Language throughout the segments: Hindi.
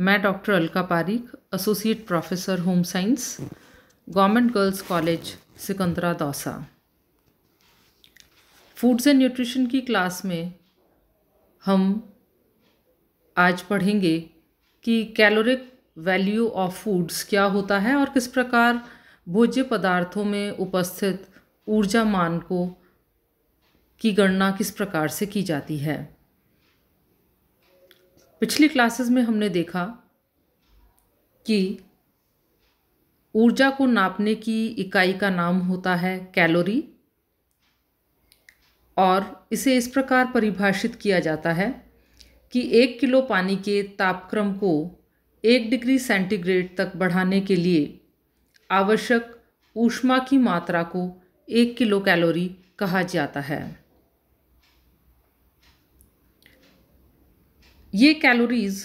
मैं doctor Alka Pareek associate professor home science government girls college Sikandra Dausa foods and nutrition की क्लास में हम आज पढ़ेंगे कि कैलोरिक वैल्यू ऑफ फूड्स क्या होता है और किस प्रकार भोज्य पदार्थों में उपस्थित ऊर्जा मान को की गणना किस प्रकार से की जाती है पिछली क्लासेस में हमने देखा कि ऊर्जा को नापने की इकाई का नाम होता है कैलोरी और इसे इस प्रकार परिभाषित किया जाता है कि एक किलो पानी के तापक्रम को एक डिग्री सेंटीग्रेड तक बढ़ाने के लिए आवश्यक ऊष्मा की मात्रा को एक किलो कैलोरी कहा जाता है ये कैलोरीज़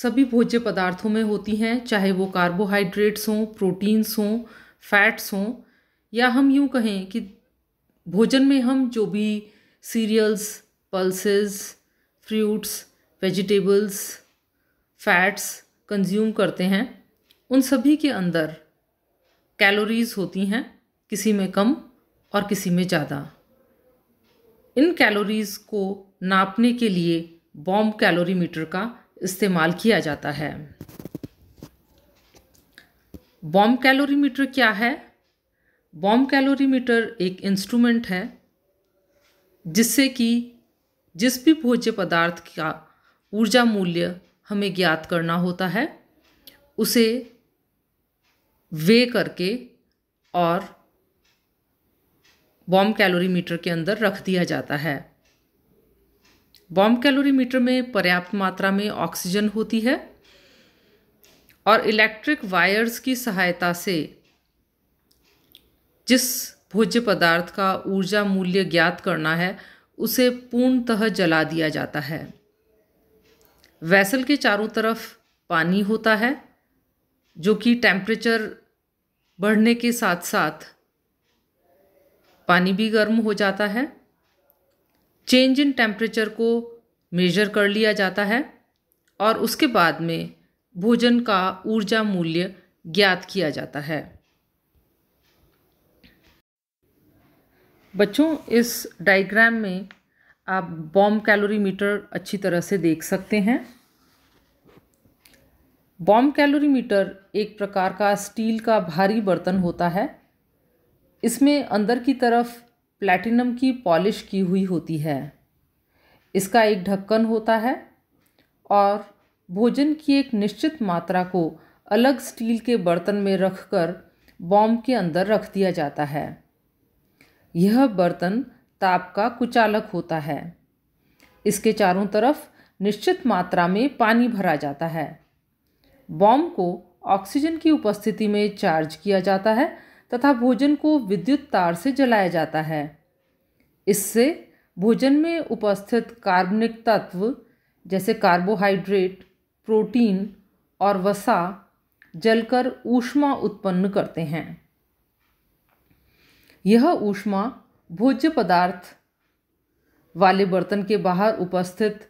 सभी भोज्य पदार्थों में होती हैं चाहे वो कार्बोहाइड्रेट्स हों प्रोटीन्स हों फैट्स हों या हम यूँ कहें कि भोजन में हम जो भी cereals pulses fruits vegetables fats consume करते हैं उन सभी के अंदर कैलोरीज़ होती हैं किसी में कम और किसी में ज़्यादा इन कैलोरीज़ को नापने के लिए बॉम्ब कैलोरीमीटर का इस्तेमाल किया जाता है बॉम्ब कैलोरीमीटर क्या है बॉम्ब कैलोरीमीटर एक इंस्ट्रूमेंट है जिससे कि जिस भी भोज्य पदार्थ का ऊर्जा मूल्य हमें ज्ञात करना होता है उसे वे करके और बॉम्ब कैलोरीमीटर के अंदर रख दिया जाता है बॉम कैलोरीमीटर में पर्याप्त मात्रा में ऑक्सीजन होती है और इलेक्ट्रिक वायर्स की सहायता से जिस भोज्य पदार्थ का ऊर्जा मूल्य ज्ञात करना है उसे पूर्णतः जला दिया जाता है वैसल के चारों तरफ पानी होता है जो कि टेम्परेचर बढ़ने के साथ साथ पानी भी गर्म हो जाता है चेंज इन टेम्परेचर को मेजर कर लिया जाता है और उसके बाद में भोजन का ऊर्जा मूल्य ज्ञात किया जाता है बच्चों इस डायग्राम में आप बॉम्ब कैलोरी मीटर अच्छी तरह से देख सकते हैं बॉम्ब कैलोरी मीटर एक प्रकार का स्टील का भारी बर्तन होता है इसमें अंदर की तरफ प्लैटिनम की पॉलिश की हुई होती है इसका एक ढक्कन होता है और भोजन की एक निश्चित मात्रा को अलग स्टील के बर्तन में रखकर बॉम्ब के अंदर रख दिया जाता है यह बर्तन ताप का कुचालक होता है इसके चारों तरफ निश्चित मात्रा में पानी भरा जाता है बॉम्ब को ऑक्सीजन की उपस्थिति में चार्ज किया जाता है तथा भोजन को विद्युत तार से जलाया जाता है इससे भोजन में उपस्थित कार्बनिक तत्व जैसे कार्बोहाइड्रेट प्रोटीन और वसा जलकर ऊष्मा उत्पन्न करते हैं यह ऊष्मा भोज्य पदार्थ वाले बर्तन के बाहर उपस्थित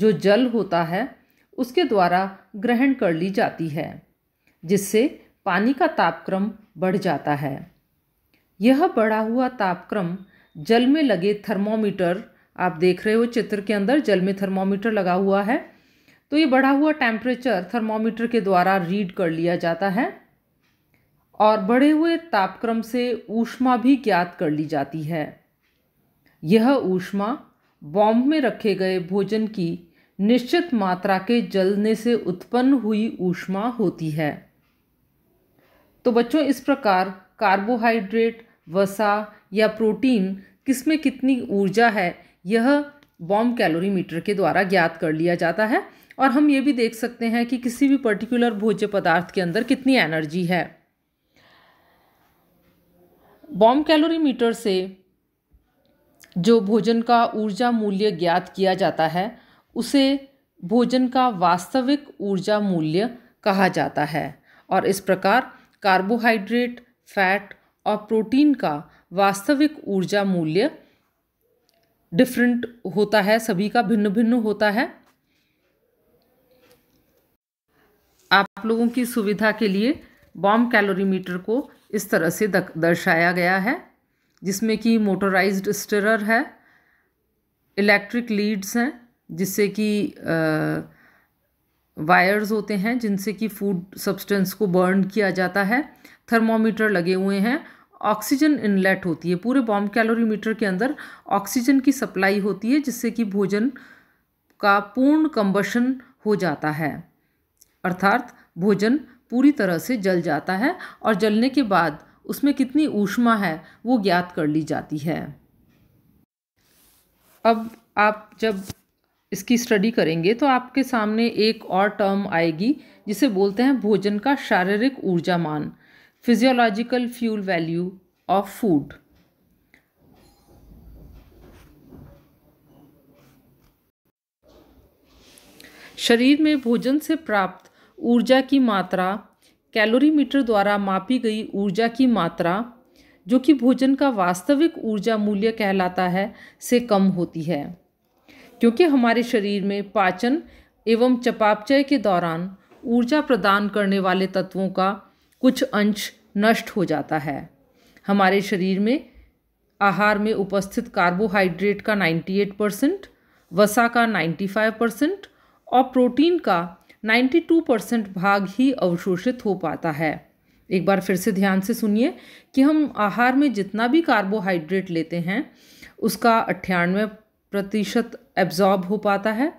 जो जल होता है उसके द्वारा ग्रहण कर ली जाती है जिससे पानी का तापक्रम बढ़ जाता है यह बढ़ा हुआ तापक्रम जल में लगे थर्मोमीटर आप देख रहे हो चित्र के अंदर जल में थर्मोमीटर लगा हुआ है तो ये बढ़ा हुआ टेम्परेचर थर्मोमीटर के द्वारा रीड कर लिया जाता है और बढ़े हुए तापक्रम से ऊष्मा भी ज्ञात कर ली जाती है यह ऊष्मा बॉम्ब में रखे गए भोजन की निश्चित मात्रा के जलने से उत्पन्न हुई ऊष्मा होती है तो बच्चों इस प्रकार कार्बोहाइड्रेट वसा या प्रोटीन किस में कितनी ऊर्जा है यह कैलोरी कैलोरीमीटर के द्वारा ज्ञात कर लिया जाता है और हम ये भी देख सकते हैं कि किसी भी पर्टिकुलर भोज्य पदार्थ के अंदर कितनी एनर्जी है कैलोरी कैलोरीमीटर से जो भोजन का ऊर्जा मूल्य ज्ञात किया जाता है उसे भोजन का वास्तविक ऊर्जा मूल्य कहा जाता है और इस प्रकार कार्बोहाइड्रेट फैट और प्रोटीन का वास्तविक ऊर्जा मूल्य डिफरेंट होता है सभी का भिन्न भिन्न होता है आप लोगों की सुविधा के लिए बॉम्ब कैलोरीमीटर को इस तरह से दर्शाया गया है जिसमें कि मोटराइज्ड स्टिरर है इलेक्ट्रिक लीड्स हैं जिससे कि वायर्स होते हैं जिनसे कि फूड सब्सटेंस को बर्न किया जाता है थर्मोमीटर लगे हुए हैं ऑक्सीजन इनलेट होती है पूरे बॉम्ब कैलोरी मीटर के अंदर ऑक्सीजन की सप्लाई होती है जिससे कि भोजन का पूर्ण कंबशन हो जाता है अर्थात भोजन पूरी तरह से जल जाता है और जलने के बाद उसमें कितनी ऊष्मा है वो ज्ञात कर ली जाती है अब आप जब इसकी स्टडी करेंगे तो आपके सामने एक और टर्म आएगी जिसे बोलते हैं भोजन का शारीरिक ऊर्जा मान physiological fuel value of food. शरीर में भोजन से प्राप्त ऊर्जा की मात्रा कैलोरीमीटर द्वारा मापी गई ऊर्जा की मात्रा जो कि भोजन का वास्तविक ऊर्जा मूल्य कहलाता है से कम होती है क्योंकि हमारे शरीर में पाचन एवं चपापचय के दौरान ऊर्जा प्रदान करने वाले तत्वों का कुछ अंश नष्ट हो जाता है हमारे शरीर में आहार में उपस्थित कार्बोहाइड्रेट का 98 परसेंट वसा का 95 परसेंट और प्रोटीन का 92 परसेंट भाग ही अवशोषित हो पाता है एक बार फिर से ध्यान से सुनिए कि हम आहार में जितना भी कार्बोहाइड्रेट लेते हैं उसका अट्ठानवे प्रतिशत एब्जॉर्ब हो पाता है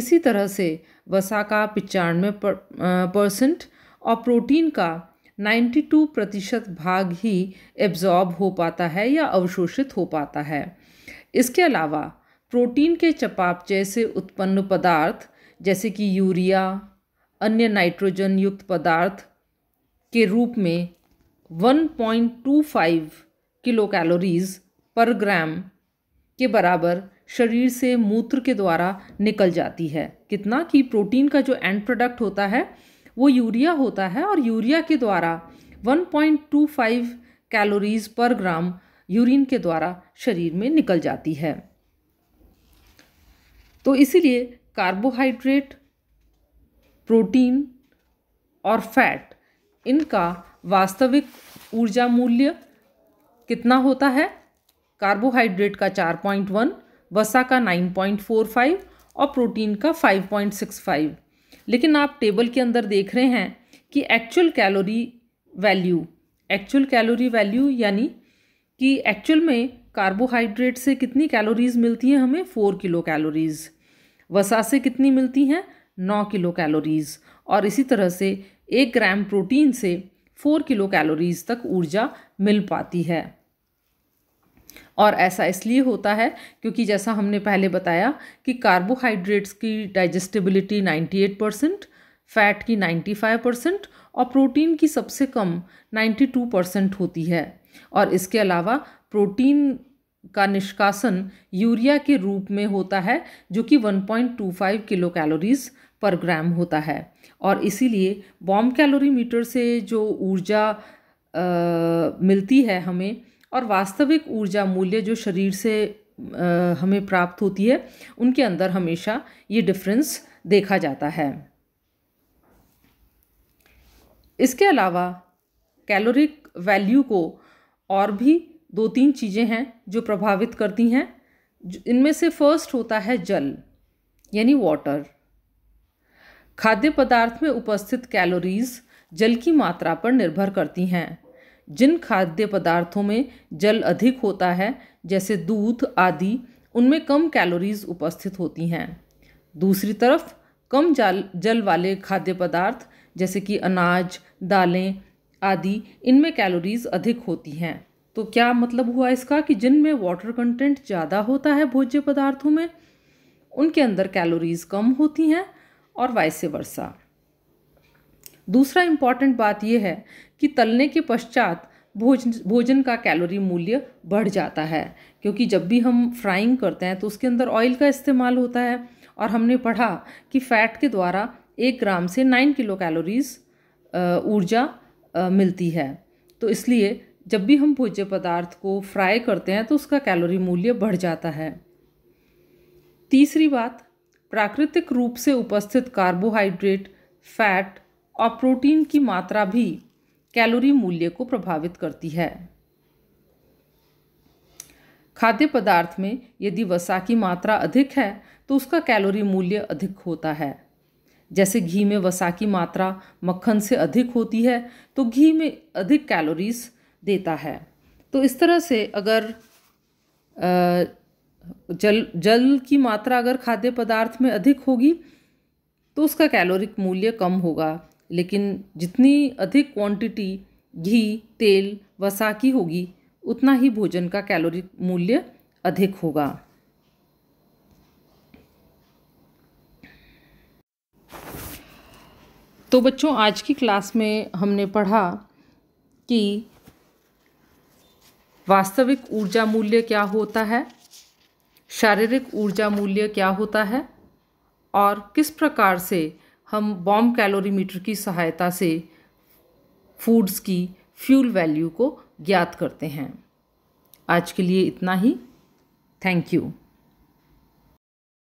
इसी तरह से वसा का पचानवे परसेंट और प्रोटीन का 92 प्रतिशत भाग ही एब्जॉर्ब हो पाता है या अवशोषित हो पाता है इसके अलावा प्रोटीन के चपाप से उत्पन्न पदार्थ जैसे कि यूरिया अन्य नाइट्रोजन युक्त पदार्थ के रूप में 1.25 किलो कैलोरीज पर ग्राम के बराबर शरीर से मूत्र के द्वारा निकल जाती है कितना कि प्रोटीन का जो एंड प्रोडक्ट होता है वो यूरिया होता है और यूरिया के द्वारा 1.25 कैलोरीज पर ग्राम यूरिन के द्वारा शरीर में निकल जाती है तो इसीलिए कार्बोहाइड्रेट प्रोटीन और फैट इनका वास्तविक ऊर्जा मूल्य कितना होता है कार्बोहाइड्रेट का चार पॉइंट वन वसा का नाइन पॉइंट फोर फाइव और प्रोटीन का फाइव पॉइंट सिक्स फाइव लेकिन आप टेबल के अंदर देख रहे हैं कि actual calorie value actual calorie value यानी कि एक्चुअल में कार्बोहाइड्रेट से कितनी कैलोरीज मिलती हैं हमें फोर किलो कैलोरीज वसा से कितनी मिलती हैं नौ किलो कैलोरीज और इसी तरह से एक ग्राम प्रोटीन से फोर किलो कैलोरीज तक ऊर्जा मिल पाती है और ऐसा इसलिए होता है क्योंकि जैसा हमने पहले बताया कि कार्बोहाइड्रेट्स की डाइजेस्टिबिलिटी 98 परसेंट फैट की 95 परसेंट और प्रोटीन की सबसे कम 92 परसेंट होती है और इसके अलावा प्रोटीन का निष्कासन यूरिया के रूप में होता है जो कि 1.25 किलो कैलोरीज पर ग्राम होता है और इसीलिए बॉम्ब मीटर से जो ऊर्जा मिलती है हमें और वास्तविक ऊर्जा मूल्य जो शरीर से हमें प्राप्त होती है उनके अंदर हमेशा ये डिफरेंस देखा जाता है इसके अलावा कैलोरिक वैल्यू को और भी दो तीन चीज़ें हैं जो प्रभावित करती हैं इनमें से फर्स्ट होता है जल यानी वाटर खाद्य पदार्थ में उपस्थित कैलोरीज जल की मात्रा पर निर्भर करती हैं जिन खाद्य पदार्थों में जल अधिक होता है जैसे दूध आदि उनमें कम कैलोरीज उपस्थित होती हैं दूसरी तरफ कम जल जल वाले खाद्य पदार्थ जैसे कि अनाज दालें आदि इनमें कैलोरीज अधिक होती हैं तो क्या मतलब हुआ इसका कि जिनमें वाटर कंटेंट ज़्यादा होता है भोज्य पदार्थों में उनके अंदर कैलोरीज कम होती हैं और वाइस वर्षा दूसरा इम्पॉर्टेंट बात यह है कि तलने के पश्चात भोजन भोजन का कैलोरी मूल्य बढ़ जाता है क्योंकि जब भी हम फ्राइंग करते हैं तो उसके अंदर ऑयल का इस्तेमाल होता है और हमने पढ़ा कि फ़ैट के द्वारा एक ग्राम से नाइन किलो कैलोरीज ऊर्जा मिलती है तो इसलिए जब भी हम भोज्य पदार्थ को फ्राई करते हैं तो उसका कैलोरी मूल्य बढ़ जाता है तीसरी बात प्राकृतिक रूप से उपस्थित कार्बोहाइड्रेट फैट और प्रोटीन की मात्रा भी कैलोरी मूल्य को प्रभावित करती है खाद्य पदार्थ में यदि वसा की मात्रा अधिक है तो उसका कैलोरी मूल्य अधिक होता है जैसे घी में वसा की मात्रा मक्खन से अधिक होती है तो घी में अधिक कैलोरीज देता है तो इस तरह से अगर जल जल की मात्रा अगर खाद्य पदार्थ में अधिक होगी तो उसका कैलोरिक मूल्य कम होगा लेकिन जितनी अधिक क्वांटिटी घी तेल वसा की होगी उतना ही भोजन का कैलोरी मूल्य अधिक होगा तो बच्चों आज की क्लास में हमने पढ़ा कि वास्तविक ऊर्जा मूल्य क्या होता है शारीरिक ऊर्जा मूल्य क्या होता है और किस प्रकार से हम बॉम्ब कैलोरी मीटर की सहायता से फूड्स की फ्यूल वैल्यू को ज्ञात करते हैं आज के लिए इतना ही थैंक यू